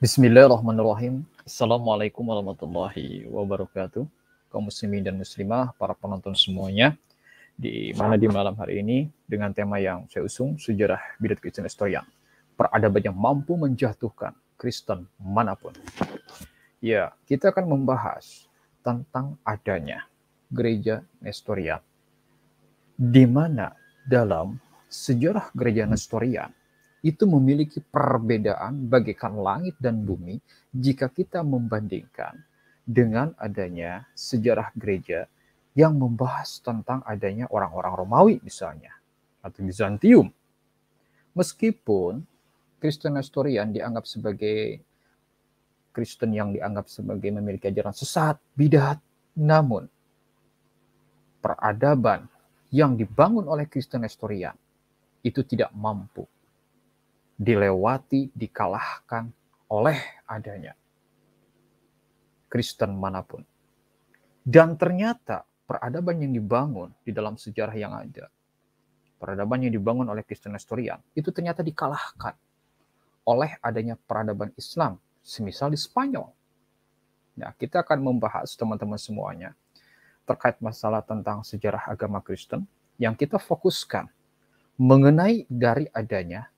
Bismillahirrahmanirrahim. Assalamualaikum warahmatullahi wabarakatuh. Kaum muslimin dan muslimah, para penonton semuanya. Di mana di malam hari ini dengan tema yang saya usung sejarah bidat Kristen historian. Peradaban yang mampu menjatuhkan Kristen manapun. Ya, kita akan membahas tentang adanya gereja Nestorian. Di mana dalam sejarah gereja Nestorian itu memiliki perbedaan bagaikan langit dan bumi jika kita membandingkan dengan adanya sejarah gereja yang membahas tentang adanya orang-orang Romawi misalnya atau Bizantium. Meskipun Kristen Nestorian dianggap sebagai Kristen yang dianggap sebagai memiliki ajaran sesat, bidat, namun peradaban yang dibangun oleh Kristen Nestorian itu tidak mampu dilewati, dikalahkan oleh adanya Kristen manapun. Dan ternyata peradaban yang dibangun di dalam sejarah yang ada, peradaban yang dibangun oleh Kristen Nestorian, itu ternyata dikalahkan oleh adanya peradaban Islam, semisal di Spanyol. Nah, kita akan membahas teman-teman semuanya terkait masalah tentang sejarah agama Kristen yang kita fokuskan mengenai dari adanya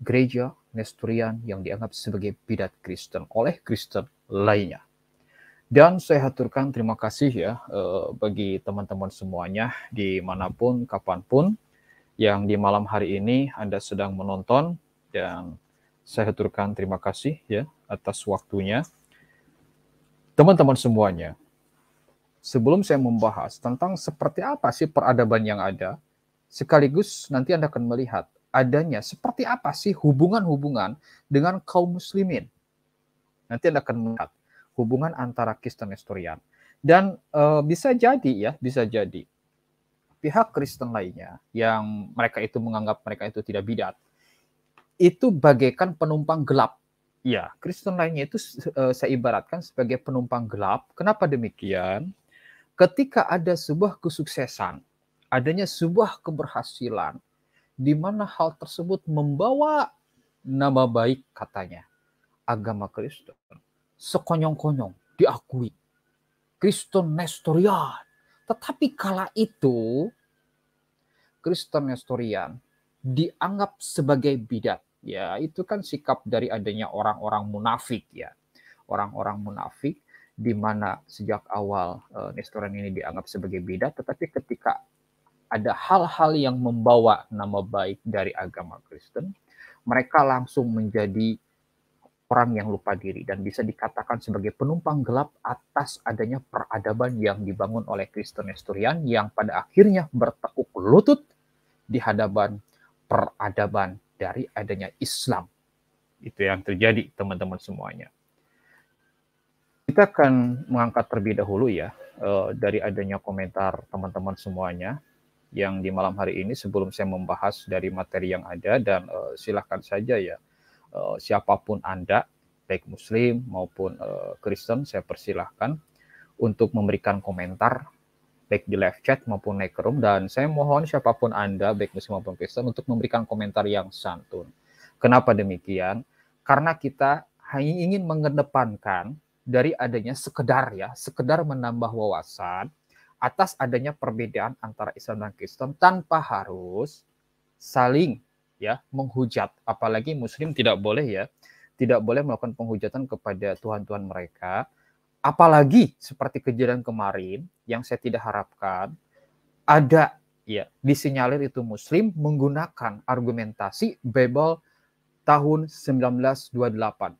gereja Nestorian yang dianggap sebagai bidat Kristen oleh Kristen lainnya. Dan saya haturkan terima kasih ya eh, bagi teman-teman semuanya dimanapun, kapanpun yang di malam hari ini Anda sedang menonton dan saya haturkan terima kasih ya atas waktunya. Teman-teman semuanya, sebelum saya membahas tentang seperti apa sih peradaban yang ada, sekaligus nanti Anda akan melihat adanya seperti apa sih hubungan-hubungan dengan kaum muslimin. Nanti Anda akan melihat hubungan antara Kristen Nestorian dan e, bisa jadi ya, bisa jadi pihak Kristen lainnya yang mereka itu menganggap mereka itu tidak bidat itu bagaikan penumpang gelap. Ya, Kristen lainnya itu e, saya ibaratkan sebagai penumpang gelap. Kenapa demikian? Ketika ada sebuah kesuksesan, adanya sebuah keberhasilan, di mana hal tersebut membawa nama baik katanya agama Kristen sekonyong-konyong diakui Kristen Nestorian. Tetapi kala itu Kristen Nestorian dianggap sebagai bidat. Ya, itu kan sikap dari adanya orang-orang munafik ya. Orang-orang munafik di mana sejak awal eh, Nestorian ini dianggap sebagai bidat, tetapi ketika ada hal-hal yang membawa nama baik dari agama Kristen, mereka langsung menjadi orang yang lupa diri dan bisa dikatakan sebagai penumpang gelap atas adanya peradaban yang dibangun oleh Kristen Nestorian yang pada akhirnya bertekuk lutut di hadapan peradaban dari adanya Islam. Itu yang terjadi teman-teman semuanya. Kita akan mengangkat terlebih dahulu ya eh, dari adanya komentar teman-teman semuanya yang di malam hari ini sebelum saya membahas dari materi yang ada dan uh, eh, silahkan saja ya uh, siapapun Anda baik muslim maupun uh, Kristen saya persilahkan untuk memberikan komentar baik di live chat maupun naik room dan saya mohon siapapun Anda baik muslim maupun Kristen untuk memberikan komentar yang santun. Kenapa demikian? Karena kita hanya ingin mengedepankan dari adanya sekedar ya, sekedar menambah wawasan atas adanya perbedaan antara Islam dan Kristen tanpa harus saling ya menghujat apalagi muslim tidak boleh ya tidak boleh melakukan penghujatan kepada tuhan-tuhan mereka apalagi seperti kejadian kemarin yang saya tidak harapkan ada ya disinyalir itu muslim menggunakan argumentasi Bible tahun 1928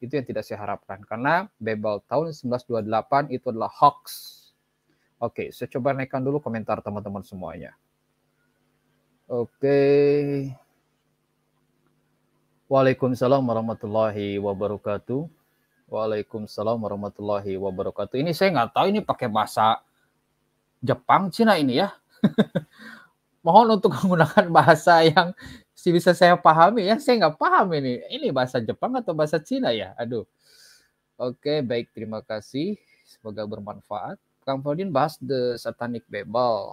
itu yang tidak saya harapkan karena Bible tahun 1928 itu adalah hoax Oke, saya coba naikkan dulu komentar teman-teman semuanya. Oke. Waalaikumsalam warahmatullahi wabarakatuh. Waalaikumsalam warahmatullahi wabarakatuh. Ini saya nggak tahu ini pakai bahasa Jepang Cina ini ya. Mohon untuk menggunakan bahasa yang si bisa saya pahami ya. Saya nggak paham ini. Ini bahasa Jepang atau bahasa Cina ya? Aduh. Oke, baik. Terima kasih. Semoga bermanfaat. Kang Faudin bahas The Satanic Bible.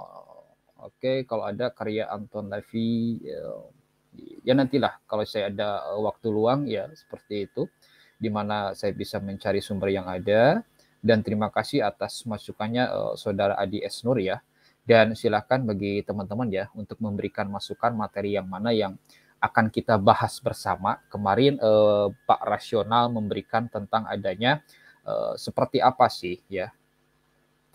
Oke, okay, kalau ada karya Anton Levy, ya, ya nantilah kalau saya ada eh, waktu luang ya seperti itu, di mana saya bisa mencari sumber yang ada. Dan terima kasih atas masukannya eh, Saudara Adi Esnur ya. Dan silakan bagi teman-teman ya untuk memberikan masukan materi yang mana yang akan kita bahas bersama. Kemarin eh, Pak Rasional memberikan tentang adanya eh, seperti apa sih ya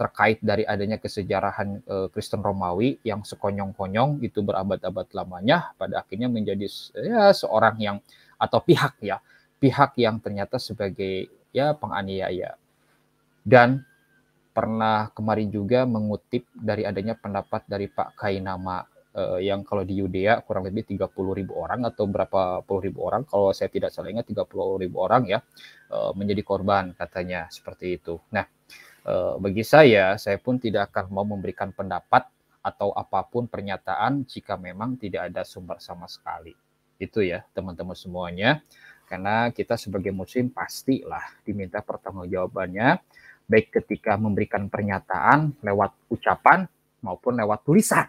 terkait dari adanya kesejarahan uh, Kristen Romawi yang sekonyong-konyong itu berabad-abad lamanya pada akhirnya menjadi ya seorang yang atau pihak ya pihak yang ternyata sebagai ya penganiaya dan pernah kemarin juga mengutip dari adanya pendapat dari Pak Kainama eh, yang kalau di Yudea kurang lebih 30 ribu orang atau berapa puluh ribu orang kalau saya tidak salah ingat 30 ribu orang ya eh, menjadi korban katanya seperti itu nah Eh, bagi saya, saya pun tidak akan mau memberikan pendapat atau apapun pernyataan jika memang tidak ada sumber sama sekali. Itu ya, teman-teman semuanya. Karena kita sebagai muslim pastilah diminta pertanggungjawabannya baik ketika memberikan pernyataan lewat ucapan maupun lewat tulisan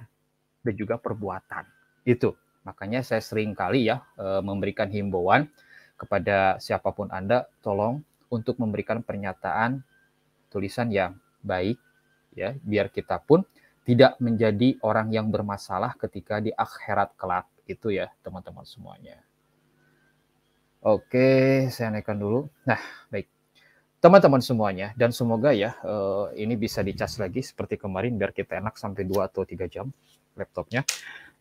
dan juga perbuatan. Itu. Makanya saya sering kali ya eh, memberikan himbauan kepada siapapun Anda tolong untuk memberikan pernyataan tulisan yang baik ya biar kita pun tidak menjadi orang yang bermasalah ketika di akhirat kelak itu ya teman-teman semuanya. Oke, saya naikkan dulu. Nah, baik. Teman-teman semuanya dan semoga ya eh, ini bisa dicas lagi seperti kemarin biar kita enak sampai 2 atau 3 jam laptopnya.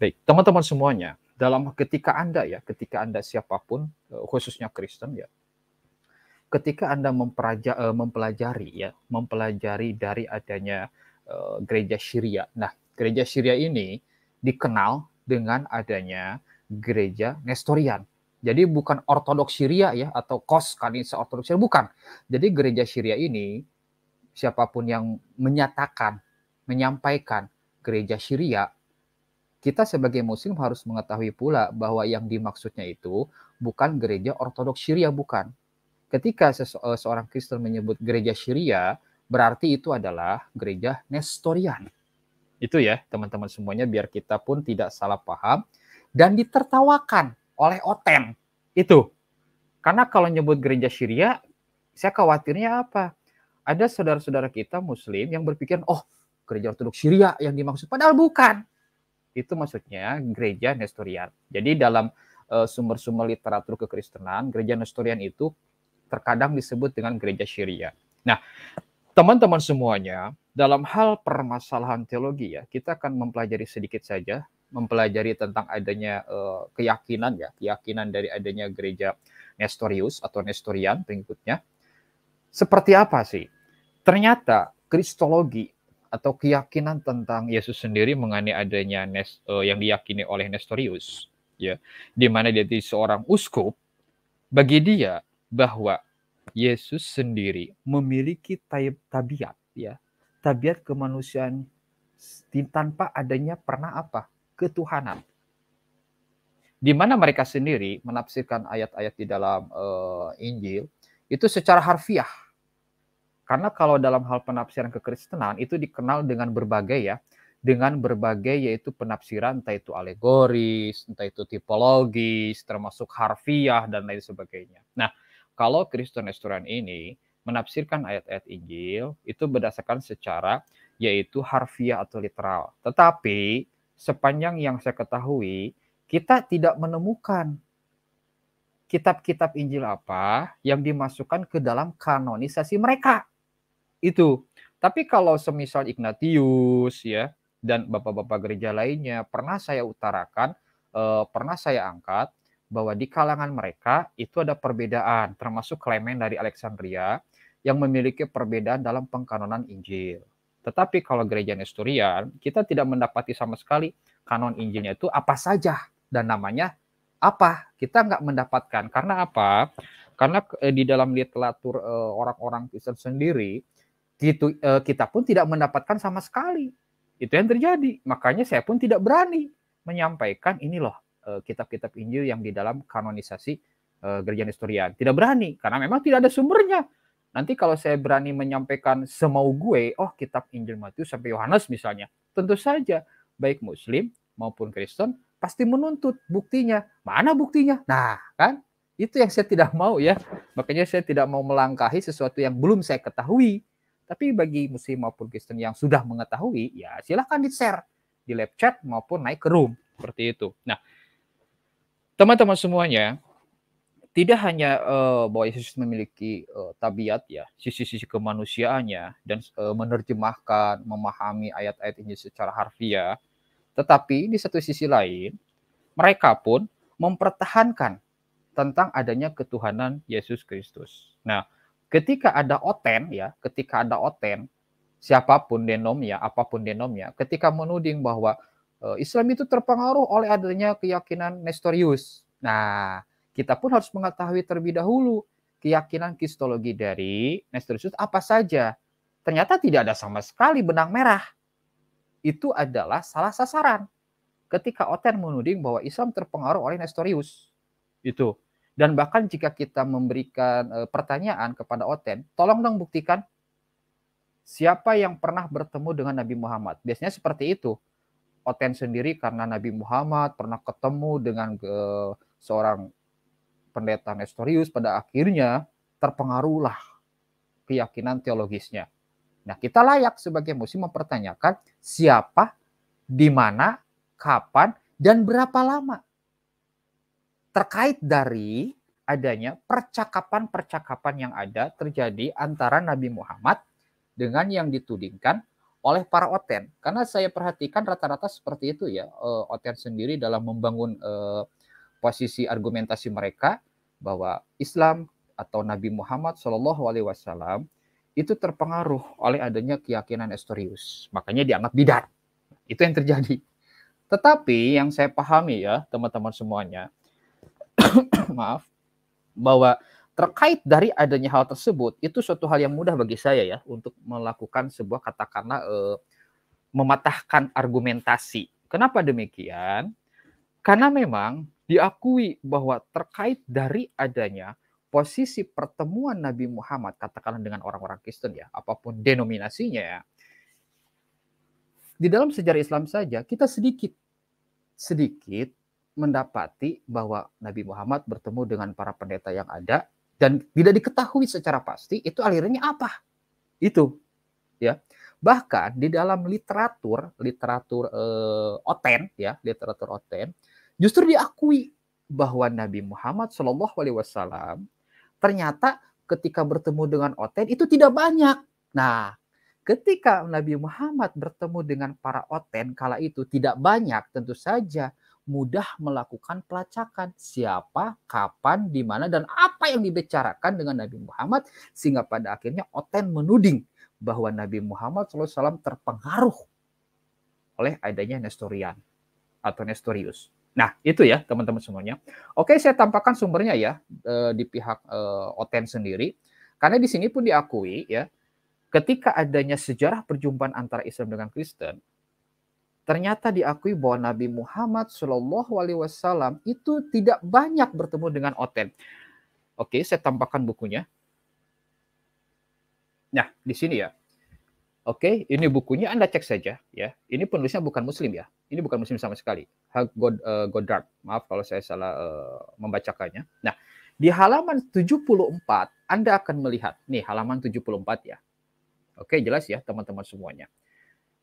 Baik, teman-teman semuanya, dalam ketika Anda ya, ketika Anda siapapun eh, khususnya Kristen ya, ketika Anda mempelajari, eh, mempelajari ya, mempelajari dari adanya uh, gereja Syria. Nah, gereja Syria ini dikenal dengan adanya gereja Nestorian. Jadi bukan Ortodoks Syria ya atau Kos Kanisa Ortodoks Syria bukan. Jadi gereja Syria ini siapapun yang menyatakan, menyampaikan gereja Syria kita sebagai muslim harus mengetahui pula bahwa yang dimaksudnya itu bukan gereja ortodoks Syria bukan ketika eh, seorang Kristen menyebut gereja Syria, berarti itu adalah gereja Nestorian. Itu ya, teman-teman semuanya biar kita pun tidak salah paham dan ditertawakan oleh Oten. Itu. Karena kalau nyebut gereja Syria, saya khawatirnya apa? Ada saudara-saudara kita muslim yang berpikir, "Oh, gereja Ortodoks Syria yang dimaksud." Padahal bukan. Itu maksudnya gereja Nestorian. Jadi dalam eh, sumber-sumber literatur kekristenan, gereja Nestorian itu terkadang disebut dengan gereja Syria. Nah, teman-teman semuanya, dalam hal permasalahan teologi ya, kita akan mempelajari sedikit saja, mempelajari tentang adanya uh, keyakinan ya, keyakinan dari adanya gereja Nestorius atau Nestorian pengikutnya. Seperti apa sih? Ternyata kristologi atau keyakinan tentang Yesus sendiri mengenai adanya Nes, uh, yang diyakini oleh Nestorius ya, di mana dia seorang uskup, bagi dia bahwa Yesus sendiri memiliki tabiat ya, tabiat kemanusiaan tanpa adanya pernah apa? ketuhanan. Di mana mereka sendiri menafsirkan ayat-ayat di dalam uh, Injil itu secara harfiah. Karena kalau dalam hal penafsiran kekristenan itu dikenal dengan berbagai ya, dengan berbagai yaitu penafsiran entah itu alegoris, entah itu tipologis, termasuk harfiah dan lain sebagainya. Nah, kalau Kristen Restoran ini menafsirkan ayat-ayat Injil itu berdasarkan secara yaitu harfiah atau literal. Tetapi sepanjang yang saya ketahui, kita tidak menemukan kitab-kitab Injil apa yang dimasukkan ke dalam kanonisasi mereka. Itu. Tapi kalau semisal Ignatius ya dan bapak-bapak gereja lainnya pernah saya utarakan, eh, pernah saya angkat bahwa di kalangan mereka itu ada perbedaan, termasuk Klemen dari Alexandria yang memiliki perbedaan dalam pengkanonan Injil. Tetapi kalau gereja Nestorian, kita tidak mendapati sama sekali kanon Injilnya itu apa saja dan namanya apa. Kita nggak mendapatkan. Karena apa? Karena e, di dalam literatur e, orang-orang Kristen sendiri, gitu, e, kita pun tidak mendapatkan sama sekali. Itu yang terjadi. Makanya saya pun tidak berani menyampaikan ini loh Eh, kitab-kitab Injil yang di dalam kanonisasi eh, gereja Nestorian. Tidak berani karena memang tidak ada sumbernya. Nanti kalau saya berani menyampaikan semau gue, oh kitab Injil Matius sampai Yohanes misalnya, tentu saja baik Muslim maupun Kristen pasti menuntut buktinya. Mana buktinya? Nah, kan itu yang saya tidak mau ya. Makanya saya tidak mau melangkahi sesuatu yang belum saya ketahui. Tapi bagi Muslim maupun Kristen yang sudah mengetahui, ya silahkan di-share di live chat maupun naik ke room. Seperti itu. Nah, teman-teman semuanya, tidak hanya uh, bahwa Yesus memiliki uh, tabiat ya, sisi-sisi kemanusiaannya dan uh, menerjemahkan, memahami ayat-ayat ini secara harfiah, tetapi di satu sisi lain mereka pun mempertahankan tentang adanya ketuhanan Yesus Kristus. Nah, ketika ada oten ya, ketika ada oten siapapun denomnya, apapun denomnya, ketika menuding bahwa Eh, Islam itu terpengaruh oleh adanya keyakinan Nestorius. Nah, kita pun harus mengetahui terlebih dahulu keyakinan kristologi dari Nestorius apa saja. Ternyata tidak ada sama sekali benang merah. Itu adalah salah sasaran. Ketika Oten menuding bahwa Islam terpengaruh oleh Nestorius. Itu. Dan bahkan jika kita memberikan eh, pertanyaan kepada Oten, tolong dong buktikan siapa yang pernah bertemu dengan Nabi Muhammad. Biasanya seperti itu Oten sendiri karena Nabi Muhammad pernah ketemu dengan uh, seorang pendeta Nestorius pada akhirnya terpengaruhlah keyakinan teologisnya. Nah, kita layak sebagai muslim mempertanyakan siapa, di mana, kapan, dan berapa lama. Terkait dari adanya percakapan-percakapan yang ada terjadi antara Nabi Muhammad dengan yang ditudingkan oleh para oten karena saya perhatikan rata-rata seperti itu ya uh, oten sendiri dalam membangun eh, posisi argumentasi mereka bahwa Islam atau Nabi Muhammad Shallallahu Alaihi Wasallam itu terpengaruh oleh adanya keyakinan Estorius makanya dianggap bidat itu yang terjadi tetapi yang saya pahami ya teman-teman semuanya maaf bahwa terkait dari adanya hal tersebut itu suatu hal yang mudah bagi saya ya untuk melakukan sebuah katakanlah karena eh, mematahkan argumentasi. Kenapa demikian? Karena memang diakui bahwa terkait dari adanya posisi pertemuan Nabi Muhammad katakanlah dengan orang-orang Kristen ya, apapun denominasinya ya. Di dalam sejarah Islam saja kita sedikit sedikit mendapati bahwa Nabi Muhammad bertemu dengan para pendeta yang ada dan tidak diketahui secara pasti itu alirannya apa. Itu ya. Bahkan di dalam literatur, literatur eh, oten ya, literatur oten justru diakui bahwa Nabi Muhammad Shallallahu alaihi wasallam ternyata ketika bertemu dengan oten itu tidak banyak. Nah, ketika Nabi Muhammad bertemu dengan para oten kala itu tidak banyak tentu saja mudah melakukan pelacakan siapa, kapan, di mana dan apa yang dibicarakan dengan Nabi Muhammad sehingga pada akhirnya Oten menuding bahwa Nabi Muhammad SAW terpengaruh oleh adanya Nestorian atau Nestorius. Nah, itu ya teman-teman semuanya. Oke, saya tampakkan sumbernya ya eh, di pihak eh, Oten sendiri. Karena di sini pun diakui ya, ketika adanya sejarah perjumpaan antara Islam dengan Kristen, ternyata diakui bahwa Nabi Muhammad Shallallahu Alaihi Wasallam itu tidak banyak bertemu dengan Oten. Oke, saya tampakkan bukunya. Nah, di sini ya. Oke, ini bukunya Anda cek saja ya. Ini penulisnya bukan muslim ya. Ini bukan muslim sama sekali. God, uh, Goddard. Maaf kalau saya salah uh, membacakannya. Nah, di halaman 74 Anda akan melihat nih halaman 74 ya. Oke, jelas ya teman-teman semuanya.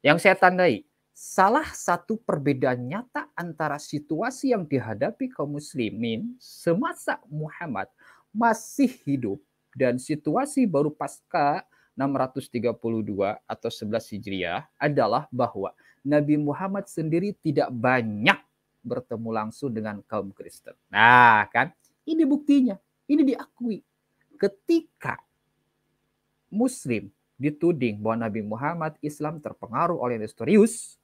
Yang saya tandai salah satu perbedaan nyata antara situasi yang dihadapi kaum muslimin semasa Muhammad masih hidup dan situasi baru pasca 632 atau 11 Hijriah adalah bahwa Nabi Muhammad sendiri tidak banyak bertemu langsung dengan kaum Kristen. Nah, kan ini buktinya. Ini diakui ketika muslim dituding bahwa Nabi Muhammad Islam terpengaruh oleh Nestorius,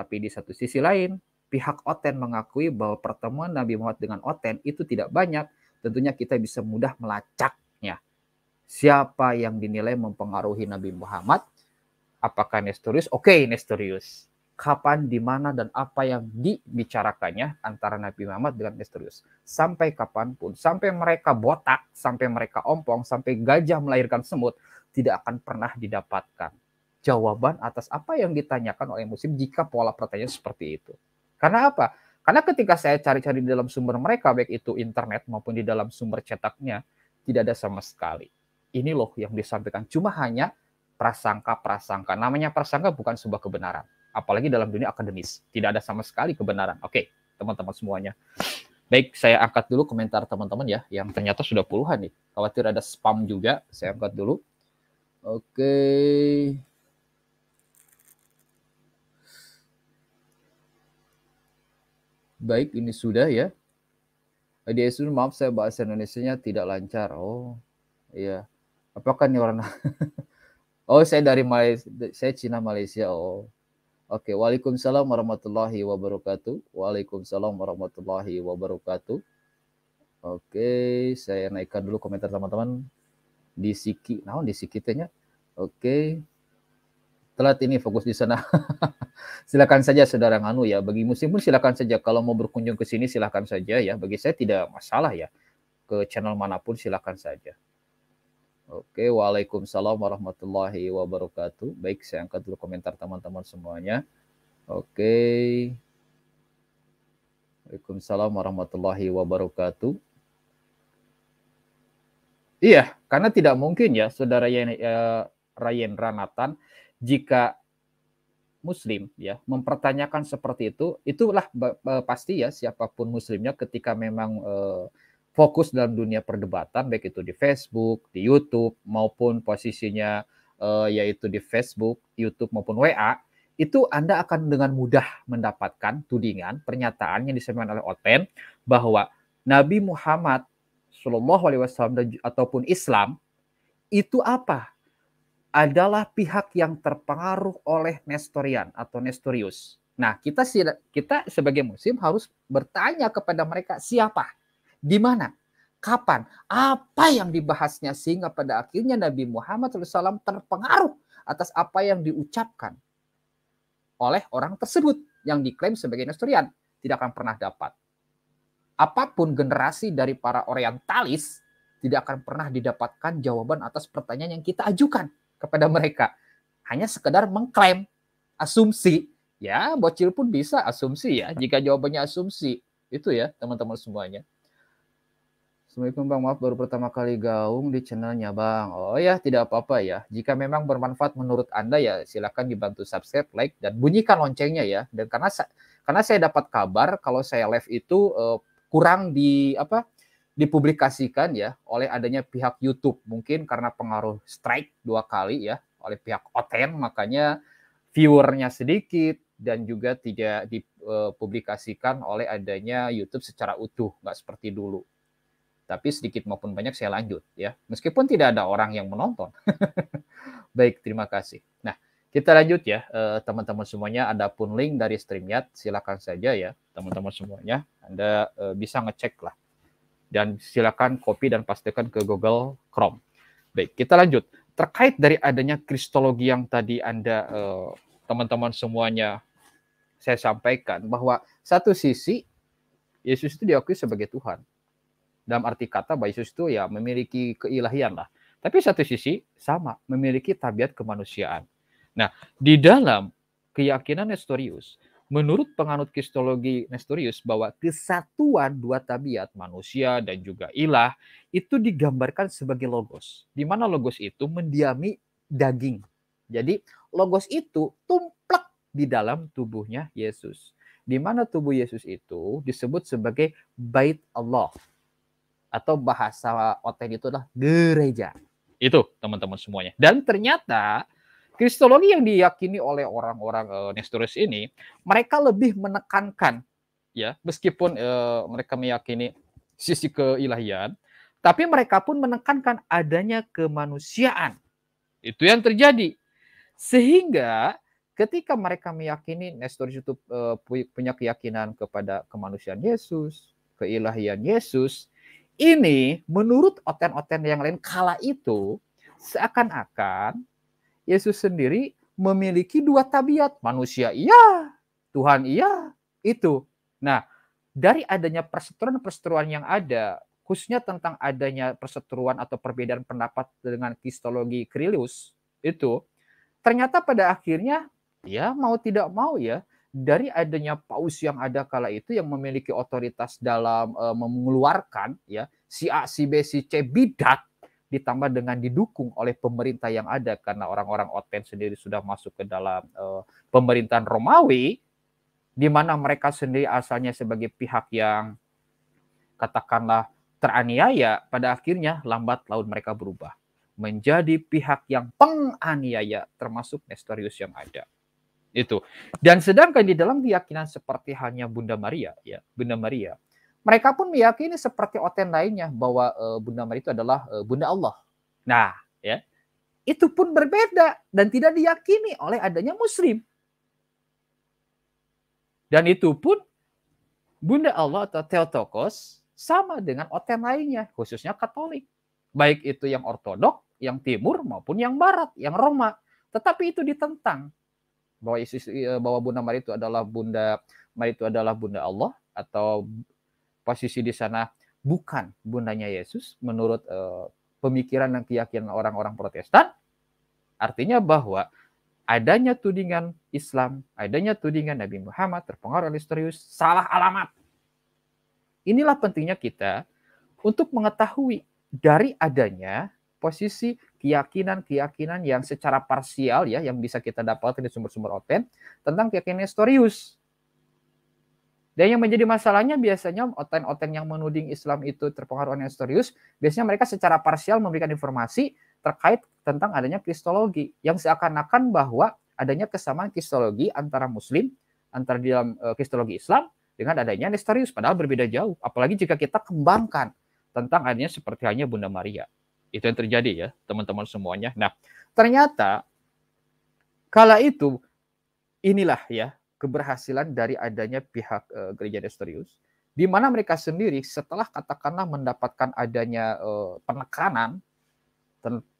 tapi di satu sisi lain, pihak Oten mengakui bahwa pertemuan Nabi Muhammad dengan Oten itu tidak banyak. Tentunya kita bisa mudah melacaknya. Siapa yang dinilai mempengaruhi Nabi Muhammad? Apakah Nestorius? Oke, okay, Nestorius. Kapan, di mana, dan apa yang dibicarakannya antara Nabi Muhammad dengan Nestorius. Sampai kapanpun, sampai mereka botak, sampai mereka ompong, sampai gajah melahirkan semut, tidak akan pernah didapatkan jawaban atas apa yang ditanyakan oleh musim jika pola pertanyaan seperti itu. Karena apa? Karena ketika saya cari-cari di dalam sumber mereka, baik itu internet maupun di dalam sumber cetaknya, tidak ada sama sekali. Ini loh yang disampaikan. Cuma hanya prasangka-prasangka. Namanya prasangka bukan sebuah kebenaran. Apalagi dalam dunia akademis. Tidak ada sama sekali kebenaran. Oke, teman-teman semuanya. Baik, saya angkat dulu komentar teman-teman ya, yang ternyata sudah puluhan nih. Khawatir ada spam juga, saya angkat dulu. Oke. Baik, ini sudah ya. Dia sudah maaf saya bahasa Indonesia-nya tidak lancar. Oh, iya. Apakah ini warna Oh, saya dari Malaysia, saya Cina Malaysia. Oh. Oke, okay. Waalaikumsalam warahmatullahi wabarakatuh. Waalaikumsalam warahmatullahi wabarakatuh. Oke, okay. saya naikkan dulu komentar teman-teman di Siki. Nah, di Siki Oke. Okay telat ini fokus di sana. silakan saja saudara Nganu ya. Bagi muslim pun silakan saja kalau mau berkunjung ke sini silakan saja ya. Bagi saya tidak masalah ya. Ke channel manapun silakan saja. Oke, Waalaikumsalam warahmatullahi wabarakatuh. Baik, saya angkat dulu komentar teman-teman semuanya. Oke. Waalaikumsalam warahmatullahi wabarakatuh. Iya, karena tidak mungkin ya saudara eh, Ryan, Ryan Ranatan jika muslim ya mempertanyakan seperti itu itulah pasti ya siapapun muslimnya ketika memang eh, fokus dalam dunia perdebatan baik itu di Facebook, di YouTube maupun posisinya eh, yaitu di Facebook, YouTube maupun WA itu Anda akan dengan mudah mendapatkan tudingan, pernyataan yang disampaikan oleh Oten bahwa Nabi Muhammad Shallallahu Alaihi Wasallam ataupun Islam itu apa adalah pihak yang terpengaruh oleh Nestorian atau Nestorius. Nah, kita kita sebagai muslim harus bertanya kepada mereka siapa, di mana, kapan, apa yang dibahasnya sehingga pada akhirnya Nabi Muhammad SAW terpengaruh atas apa yang diucapkan oleh orang tersebut yang diklaim sebagai Nestorian tidak akan pernah dapat. Apapun generasi dari para orientalis tidak akan pernah didapatkan jawaban atas pertanyaan yang kita ajukan kepada mereka. Hanya sekedar mengklaim asumsi. Ya, bocil pun bisa asumsi ya. Jika jawabannya asumsi, itu ya teman-teman semuanya. Assalamualaikum Bang, maaf baru pertama kali gaung di channelnya Bang. Oh ya, tidak apa-apa ya. Jika memang bermanfaat menurut Anda ya silakan dibantu subscribe, like, dan bunyikan loncengnya ya. Dan karena karena saya dapat kabar kalau saya live itu uh, kurang di apa dipublikasikan ya oleh adanya pihak YouTube mungkin karena pengaruh strike dua kali ya oleh pihak Oten makanya viewernya sedikit dan juga tidak dipublikasikan oleh adanya YouTube secara utuh nggak seperti dulu tapi sedikit maupun banyak saya lanjut ya meskipun tidak ada orang yang menonton baik terima kasih nah kita lanjut ya eh, teman-teman semuanya ada pun link dari StreamYard silakan saja ya teman-teman semuanya Anda eh, bisa ngecek lah dan silakan copy dan pastikan ke Google Chrome. Baik, kita lanjut. Terkait dari adanya kristologi yang tadi Anda eh, teman-teman semuanya saya sampaikan bahwa satu sisi Yesus itu diakui sebagai Tuhan. Dalam arti kata bahwa Yesus itu ya memiliki keilahian lah. Tapi satu sisi sama, memiliki tabiat kemanusiaan. Nah, di dalam keyakinan Nestorius, Menurut penganut kristologi Nestorius bahwa kesatuan dua tabiat manusia dan juga ilah itu digambarkan sebagai logos. Di mana logos itu mendiami daging. Jadi logos itu tumplek di dalam tubuhnya Yesus. Di mana tubuh Yesus itu disebut sebagai bait Allah. Atau bahasa otak itu adalah gereja. Itu teman-teman semuanya. Dan ternyata Kristologi yang diyakini oleh orang-orang uh, eh, Nestorius ini, mereka lebih menekankan ya, meskipun uh, mereka meyakini sisi keilahian, tapi mereka pun menekankan adanya kemanusiaan. Itu yang terjadi. Sehingga ketika mereka meyakini Nestorius itu uh, punya keyakinan kepada kemanusiaan Yesus, keilahian Yesus, ini menurut oten-oten yang lain kala itu seakan-akan Yesus sendiri memiliki dua tabiat, manusia iya, Tuhan iya, itu. Nah, dari adanya perseteruan-perseteruan yang ada, khususnya tentang adanya perseteruan atau perbedaan pendapat dengan kristologi Krilius itu, ternyata pada akhirnya ya mau tidak mau ya dari adanya paus yang ada kala itu yang memiliki otoritas dalam e, mengeluarkan ya si A si B si C bidat ditambah dengan didukung oleh pemerintah yang ada karena orang-orang Oten sendiri sudah masuk ke dalam uh, pemerintahan Romawi di mana mereka sendiri asalnya sebagai pihak yang katakanlah teraniaya pada akhirnya lambat laun mereka berubah menjadi pihak yang penganiaya termasuk Nestorius yang ada itu dan sedangkan di dalam keyakinan seperti hanya Bunda Maria ya Bunda Maria mereka pun meyakini seperti Oten lainnya bahwa e, Bunda Maria itu adalah e, Bunda Allah. Nah, ya. Itu pun berbeda dan tidak diyakini oleh adanya muslim. Dan itu pun Bunda Allah atau Theotokos sama dengan Oten lainnya, khususnya Katolik. Baik itu yang Ortodok, yang Timur maupun yang Barat, yang Roma. Tetapi itu ditentang bahwa Yesus eh, bahwa Bunda Maria itu adalah Bunda Maria itu adalah Bunda Allah atau posisi di sana bukan bundanya Yesus menurut eh, pemikiran dan keyakinan orang-orang Protestan. Artinya bahwa adanya tudingan Islam, adanya tudingan Nabi Muhammad terpengaruh oleh misterius, salah alamat. Inilah pentingnya kita untuk mengetahui dari adanya posisi keyakinan-keyakinan yang secara parsial ya yang bisa kita dapatkan di sumber-sumber open tentang keyakinan historius. Dan yang menjadi masalahnya biasanya oten-oten yang menuding Islam itu terpengaruh oleh Nestorius, biasanya mereka secara parsial memberikan informasi terkait tentang adanya kristologi yang seakan-akan bahwa adanya kesamaan kristologi antara muslim antara di dalam eh, kristologi Islam dengan adanya Nestorius padahal berbeda jauh apalagi jika kita kembangkan tentang adanya seperti hanya Bunda Maria. Itu yang terjadi ya, teman-teman semuanya. Nah, ternyata kala itu inilah ya keberhasilan dari adanya pihak e, gereja Nestorius di mana mereka sendiri setelah katakanlah mendapatkan adanya e, penekanan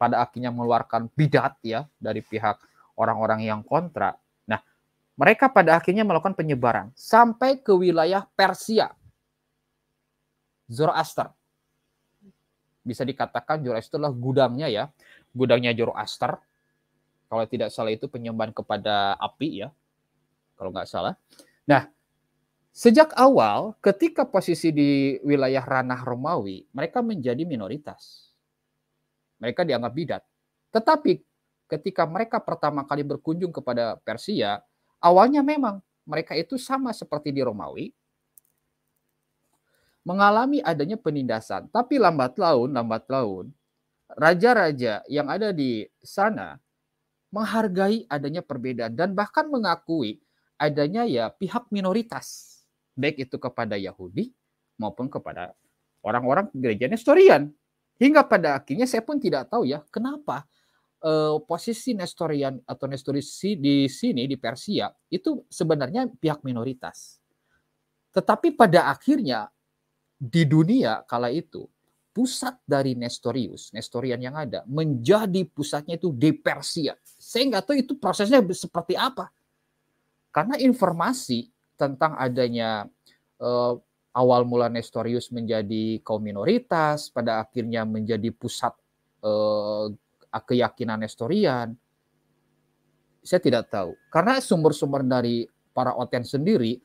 pada akhirnya mengeluarkan bidat ya dari pihak orang-orang yang kontra. Nah, mereka pada akhirnya melakukan penyebaran sampai ke wilayah Persia. Zoroaster. Bisa dikatakan Zoroaster adalah gudangnya ya, gudangnya Zoroaster. Kalau tidak salah itu penyembahan kepada api ya, kalau nggak salah. Nah, sejak awal ketika posisi di wilayah ranah Romawi, mereka menjadi minoritas. Mereka dianggap bidat. Tetapi ketika mereka pertama kali berkunjung kepada Persia, awalnya memang mereka itu sama seperti di Romawi, mengalami adanya penindasan. Tapi lambat laun, lambat laun, raja-raja yang ada di sana menghargai adanya perbedaan dan bahkan mengakui adanya ya pihak minoritas, baik itu kepada Yahudi maupun kepada orang-orang gereja Nestorian. Hingga pada akhirnya saya pun tidak tahu ya kenapa eh, posisi Nestorian atau Nestorisi di sini di Persia itu sebenarnya pihak minoritas. Tetapi pada akhirnya di dunia kala itu pusat dari Nestorius, Nestorian yang ada menjadi pusatnya itu di Persia. Saya nggak tahu itu prosesnya seperti apa. Karena informasi tentang adanya eh, awal mula Nestorius menjadi kaum minoritas, pada akhirnya menjadi pusat eh, keyakinan Nestorian, saya tidak tahu. Karena sumber-sumber dari para oten sendiri,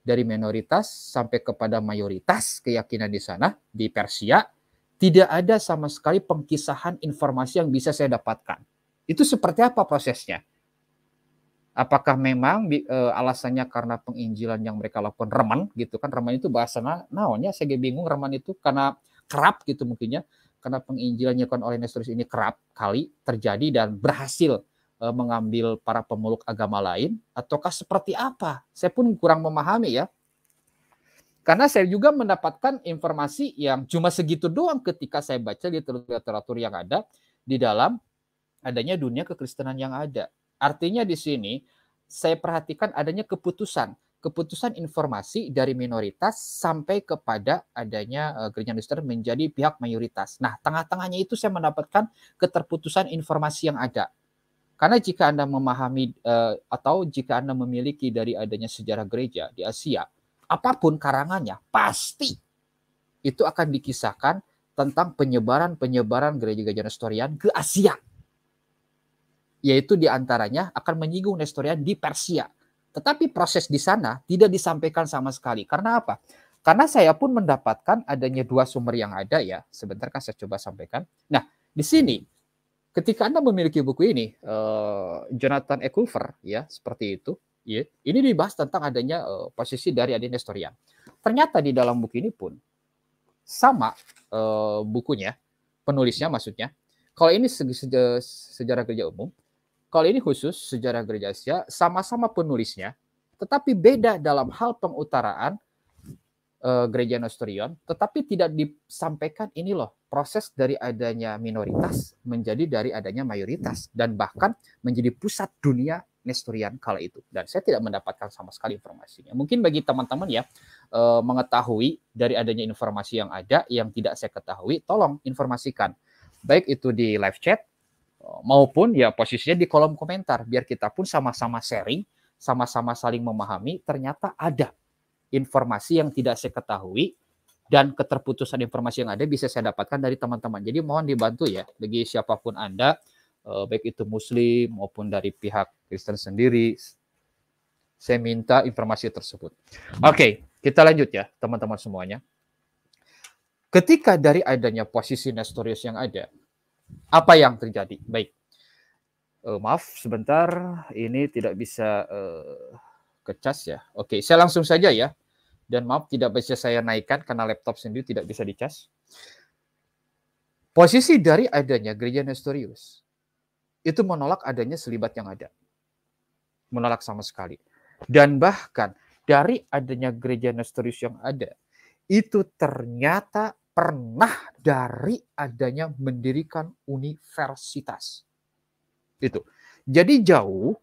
dari minoritas sampai kepada mayoritas keyakinan di sana, di Persia, tidak ada sama sekali pengkisahan informasi yang bisa saya dapatkan. Itu seperti apa prosesnya? apakah memang uh, alasannya karena penginjilan yang mereka lakukan reman gitu kan reman itu bahasa na naonnya saya bingung reman itu karena kerap gitu mungkinnya karena penginjilan yang dilakukan oleh Nestorius ini kerap kali terjadi dan berhasil uh, mengambil para pemeluk agama lain ataukah seperti apa saya pun kurang memahami ya karena saya juga mendapatkan informasi yang cuma segitu doang ketika saya baca literatur-literatur yang ada di dalam adanya dunia kekristenan yang ada Artinya di sini saya perhatikan adanya keputusan, keputusan informasi dari minoritas sampai kepada adanya eh, gereja Lutheran menjadi pihak mayoritas. Nah, tengah-tengahnya itu saya mendapatkan keterputusan informasi yang ada. Karena jika Anda memahami eh, atau jika Anda memiliki dari adanya sejarah gereja di Asia, apapun karangannya pasti itu akan dikisahkan tentang penyebaran-penyebaran gereja-gereja Nestorian ke Asia yaitu diantaranya akan menyinggung Nestorian di Persia. Tetapi proses di sana tidak disampaikan sama sekali. Karena apa? Karena saya pun mendapatkan adanya dua sumber yang ada ya. Sebentar kan saya coba sampaikan. Nah, di sini ketika Anda memiliki buku ini eh, Jonathan E. ya, seperti itu. Ya, ini dibahas tentang adanya uh, posisi dari Adi Nestorian. Ternyata di dalam buku ini pun sama uh, bukunya, penulisnya maksudnya. Kalau ini sejarah kerja umum, kalau ini khusus sejarah gereja Asia, sama-sama penulisnya, tetapi beda dalam hal pengutaraan uh, eh, gereja Nestorion, tetapi tidak disampaikan ini loh proses dari adanya minoritas menjadi dari adanya mayoritas dan bahkan menjadi pusat dunia Nestorian kala itu. Dan saya tidak mendapatkan sama sekali informasinya. Mungkin bagi teman-teman ya uh, mengetahui dari adanya informasi yang ada yang tidak saya ketahui, tolong informasikan baik itu di live chat maupun ya posisinya di kolom komentar biar kita pun sama-sama sharing, sama-sama saling memahami ternyata ada informasi yang tidak saya ketahui dan keterputusan informasi yang ada bisa saya dapatkan dari teman-teman. Jadi mohon dibantu ya bagi siapapun Anda eh, baik itu muslim maupun dari pihak Kristen sendiri saya minta informasi tersebut. Oke, okay, kita lanjut ya teman-teman semuanya. Ketika dari adanya posisi Nestorius yang ada, apa yang terjadi. Baik. Uh, maaf sebentar, ini tidak bisa uh, kecas ya. Oke, saya langsung saja ya. Dan maaf tidak bisa saya naikkan karena laptop sendiri tidak bisa dicas. Posisi dari adanya gereja Nestorius itu menolak adanya selibat yang ada. Menolak sama sekali. Dan bahkan dari adanya gereja Nestorius yang ada, itu ternyata pernah dari adanya mendirikan universitas. Itu. Jadi jauh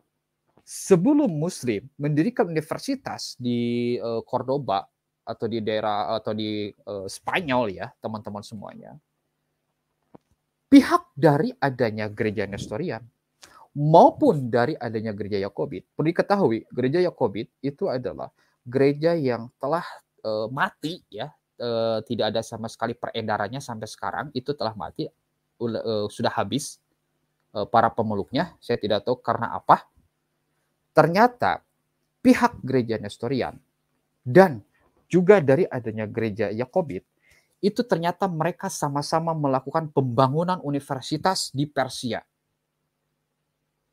sebelum Muslim mendirikan universitas di eh, Cordoba atau di daerah atau di eh, Spanyol ya teman-teman semuanya, pihak dari adanya gereja Nestorian maupun dari adanya gereja Yakobit. Perlu diketahui gereja Yakobit itu adalah gereja yang telah eh, mati ya eh, tidak ada sama sekali peredarannya sampai sekarang itu telah mati uh, sudah habis uh, para pemeluknya. Saya tidak tahu karena apa. Ternyata pihak gereja Nestorian dan juga dari adanya gereja Yakobit itu ternyata mereka sama-sama melakukan pembangunan universitas di Persia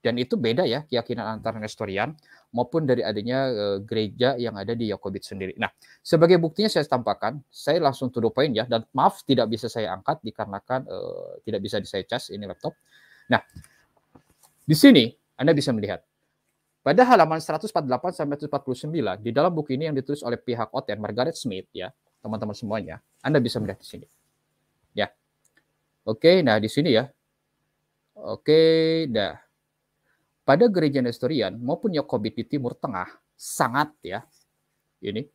dan itu beda ya keyakinan antara Nestorian maupun dari adanya eh, gereja yang ada di Yakobit sendiri. Nah, sebagai buktinya saya tampakkan, saya langsung to the point ya dan maaf tidak bisa saya angkat dikarenakan uh, tidak bisa saya cas ini laptop. Nah, di sini Anda bisa melihat pada halaman 148 sampai 149 di dalam buku ini yang ditulis oleh pihak Oten Margaret Smith ya, teman-teman semuanya, Anda bisa melihat di sini. Ya. Oke, nah di sini ya. Oke, dah pada gereja Nestorian maupun Yakobit di Timur Tengah sangat ya ini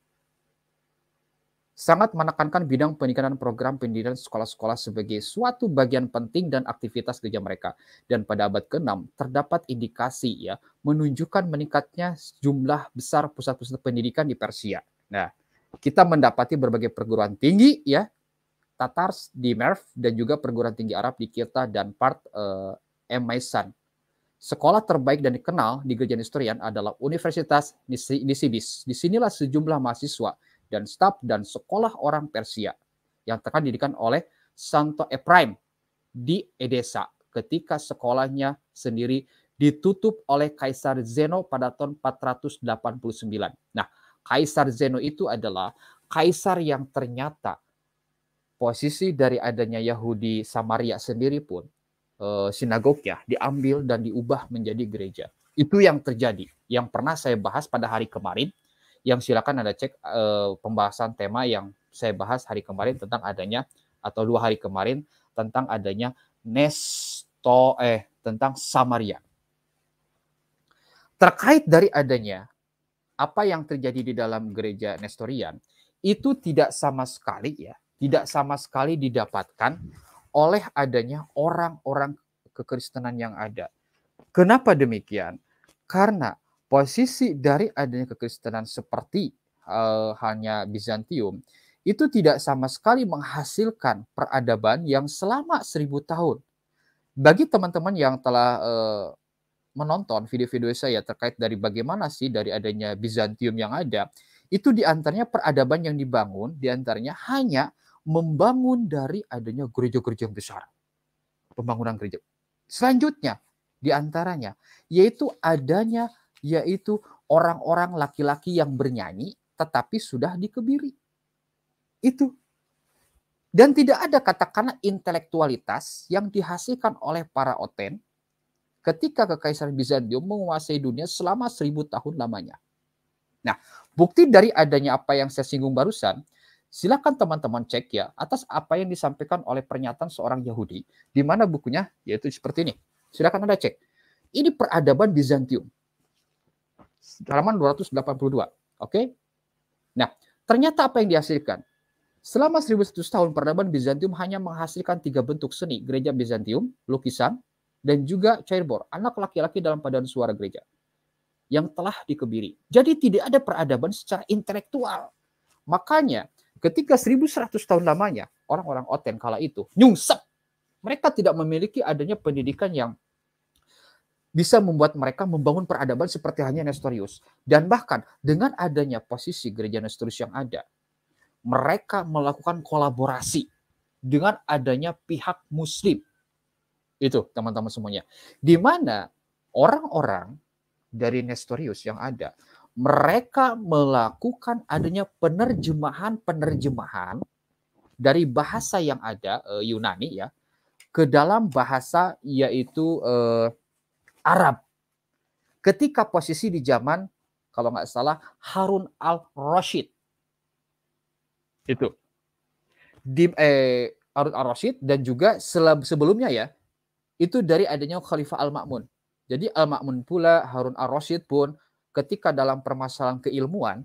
sangat menekankan bidang pendidikan dan program pendidikan sekolah-sekolah sebagai suatu bagian penting dan aktivitas kerja mereka. Dan pada abad ke-6 terdapat indikasi ya menunjukkan meningkatnya jumlah besar pusat-pusat pendidikan di Persia. Nah, kita mendapati berbagai perguruan tinggi ya Tatars di Merv dan juga perguruan tinggi Arab di Kirta dan part uh, eh, Emaisan Sekolah terbaik dan dikenal di Gereja Nestorian adalah Universitas Nisibis. Disinilah sejumlah mahasiswa dan staf dan sekolah orang Persia yang terkenal didikan oleh Santo Ephraim di Edesa ketika sekolahnya sendiri ditutup oleh Kaisar Zeno pada tahun 489. Nah, Kaisar Zeno itu adalah kaisar yang ternyata posisi dari adanya Yahudi Samaria sendiri pun Eh, sinagog ya diambil dan diubah menjadi gereja. Itu yang terjadi, yang pernah saya bahas pada hari kemarin. Yang silakan anda cek uh, pembahasan tema yang saya bahas hari kemarin tentang adanya atau dua hari kemarin tentang adanya nesto eh tentang Samaria. Terkait dari adanya apa yang terjadi di dalam gereja Nestorian itu tidak sama sekali ya, tidak sama sekali didapatkan oleh adanya orang-orang kekristenan yang ada. Kenapa demikian? Karena posisi dari adanya kekristenan seperti uh, eh, hanya Bizantium itu tidak sama sekali menghasilkan peradaban yang selama seribu tahun. Bagi teman-teman yang telah uh, menonton video-video saya terkait dari bagaimana sih dari adanya Bizantium yang ada, itu diantaranya peradaban yang dibangun diantaranya hanya membangun dari adanya gereja-gereja yang besar. Pembangunan gereja. Selanjutnya, diantaranya, yaitu adanya yaitu orang-orang laki-laki yang bernyanyi tetapi sudah dikebiri. Itu. Dan tidak ada katakanlah intelektualitas yang dihasilkan oleh para oten ketika kekaisaran Bizantium menguasai dunia selama seribu tahun lamanya. Nah, bukti dari adanya apa yang saya singgung barusan, Silakan teman-teman cek ya atas apa yang disampaikan oleh pernyataan seorang Yahudi di mana bukunya yaitu seperti ini. Silakan Anda cek. Ini peradaban Bizantium. Halaman 282. Oke. Okay? Nah, ternyata apa yang dihasilkan? Selama 1100 tahun peradaban Bizantium hanya menghasilkan tiga bentuk seni, gereja Bizantium, lukisan, dan juga cairbor, anak laki-laki dalam paduan suara gereja yang telah dikebiri. Jadi tidak ada peradaban secara intelektual. Makanya Ketika 1100 tahun lamanya, orang-orang Oten kala itu nyungsep. Mereka tidak memiliki adanya pendidikan yang bisa membuat mereka membangun peradaban seperti hanya Nestorius. Dan bahkan dengan adanya posisi gereja Nestorius yang ada, mereka melakukan kolaborasi dengan adanya pihak muslim. Itu teman-teman semuanya. Di mana orang-orang dari Nestorius yang ada mereka melakukan adanya penerjemahan-penerjemahan dari bahasa yang ada uh, Yunani ya ke dalam bahasa yaitu uh, Arab. Ketika posisi di zaman kalau nggak salah Harun al Rashid itu di eh, Harun al Rashid dan juga sebelumnya ya itu dari adanya Khalifah al Ma'mun. Jadi al Ma'mun pula Harun al Rashid pun ketika dalam permasalahan keilmuan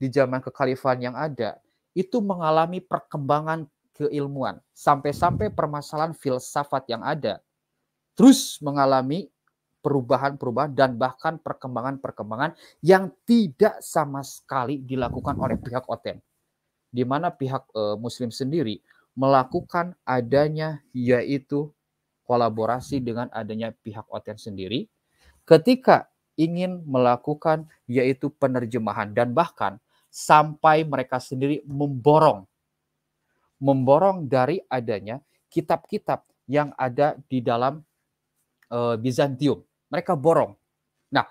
di zaman kekhalifahan yang ada itu mengalami perkembangan keilmuan sampai-sampai permasalahan filsafat yang ada terus mengalami perubahan-perubahan dan bahkan perkembangan-perkembangan yang tidak sama sekali dilakukan oleh pihak OTEN. Di mana pihak e, muslim sendiri melakukan adanya yaitu kolaborasi dengan adanya pihak OTEN sendiri ketika ingin melakukan yaitu penerjemahan dan bahkan sampai mereka sendiri memborong memborong dari adanya kitab-kitab yang ada di dalam e, Bizantium. Mereka borong. Nah,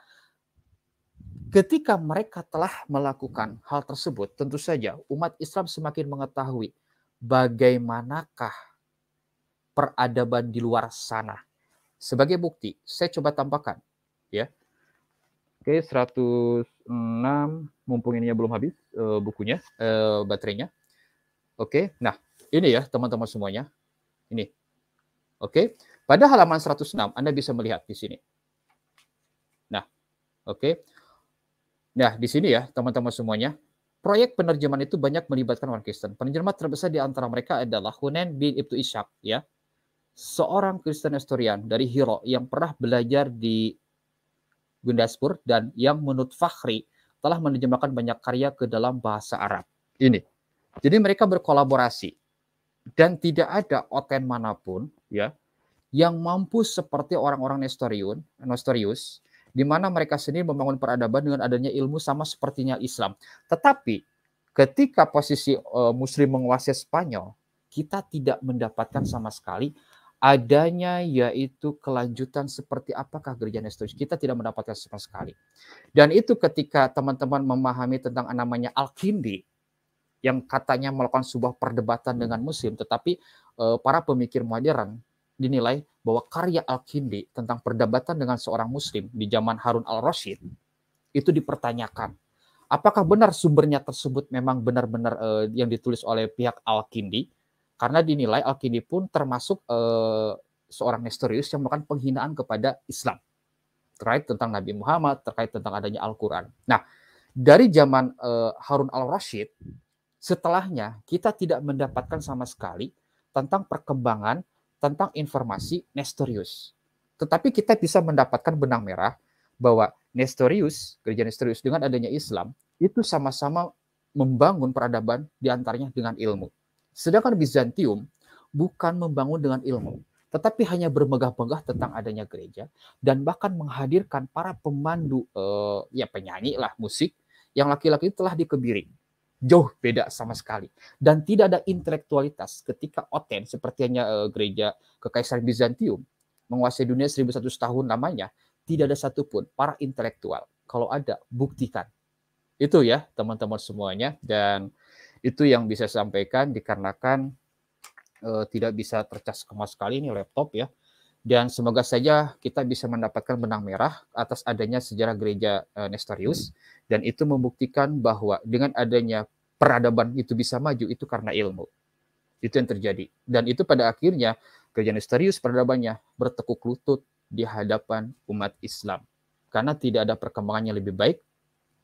ketika mereka telah melakukan hal tersebut, tentu saja umat Islam semakin mengetahui bagaimanakah peradaban di luar sana. Sebagai bukti, saya coba tambahkan, ya Oke, 106 mumpung ininya belum habis uh, bukunya, uh, baterainya. Oke. Nah, ini ya teman-teman semuanya. Ini. Oke. Pada halaman 106 Anda bisa melihat di sini. Nah, oke. Nah, di sini ya teman-teman semuanya. Proyek penerjemahan itu banyak melibatkan orang Kristen. Penerjemah terbesar di antara mereka adalah Hunain bin Ibtu Ishak, ya. Seorang Kristen historian dari Hiro yang pernah belajar di Gundaspur dan yang menurut Fakhri telah menerjemahkan banyak karya ke dalam bahasa Arab. Ini. Jadi mereka berkolaborasi dan tidak ada oten manapun ya yang mampu seperti orang-orang Nestorius, Nestorius, di mana mereka sendiri membangun peradaban dengan adanya ilmu sama sepertinya Islam. Tetapi ketika posisi uh, Muslim menguasai Spanyol, kita tidak mendapatkan sama sekali adanya yaitu kelanjutan seperti apakah gereja Nestorius. Kita tidak mendapatkan sama sekali. Dan itu ketika teman-teman memahami tentang namanya Al-Kindi, yang katanya melakukan sebuah perdebatan dengan muslim, tetapi eh, para pemikir modern dinilai bahwa karya Al-Kindi tentang perdebatan dengan seorang muslim di zaman Harun al-Rashid itu dipertanyakan. Apakah benar sumbernya tersebut memang benar-benar eh, yang ditulis oleh pihak Al-Kindi karena dinilai Al-Kindi pun termasuk uh, seorang Nestorius yang melakukan penghinaan kepada Islam terkait tentang Nabi Muhammad, terkait tentang adanya Al-Quran. Nah, dari zaman uh, Harun al-Rashid, setelahnya kita tidak mendapatkan sama sekali tentang perkembangan, tentang informasi Nestorius. Tetapi kita bisa mendapatkan benang merah bahwa Nestorius, gereja Nestorius dengan adanya Islam, itu sama-sama membangun peradaban diantaranya dengan ilmu. Sedangkan Bizantium bukan membangun dengan ilmu, tetapi hanya bermegah-megah tentang adanya gereja dan bahkan menghadirkan para pemandu eh, ya penyanyi lah musik yang laki-laki telah dikebiri. Jauh beda sama sekali dan tidak ada intelektualitas ketika Oten seperti hanya eh, gereja kekaisaran Bizantium menguasai dunia 1100 tahun namanya tidak ada satupun para intelektual. Kalau ada buktikan. Itu ya teman-teman semuanya dan itu yang bisa saya sampaikan dikarenakan uh, tidak bisa tercas sama sekali ini laptop ya. Dan semoga saja kita bisa mendapatkan benang merah atas adanya sejarah gereja uh, Nestorius dan itu membuktikan bahwa dengan adanya peradaban itu bisa maju itu karena ilmu. Itu yang terjadi. Dan itu pada akhirnya gereja Nestorius peradabannya bertekuk lutut di hadapan umat Islam. Karena tidak ada perkembangan yang lebih baik,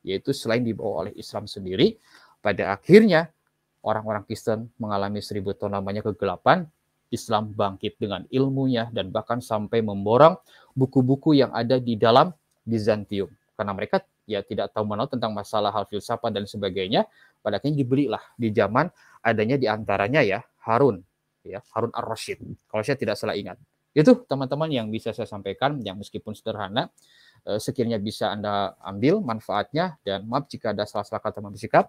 yaitu selain dibawa oleh Islam sendiri, pada akhirnya, orang-orang Kristen mengalami seribu tahun lamanya kegelapan, Islam bangkit dengan ilmunya dan bahkan sampai memborong buku-buku yang ada di dalam Bizantium. Karena mereka ya tidak tahu menau tentang masalah hal filsafat dan sebagainya, pada akhirnya dibelilah di zaman adanya di antaranya ya Harun, ya Harun Ar-Rasyid. Kalau saya tidak salah ingat. Itu teman-teman yang bisa saya sampaikan yang meskipun sederhana eh, sekiranya bisa Anda ambil manfaatnya dan maaf jika ada salah-salah kata maaf sikap.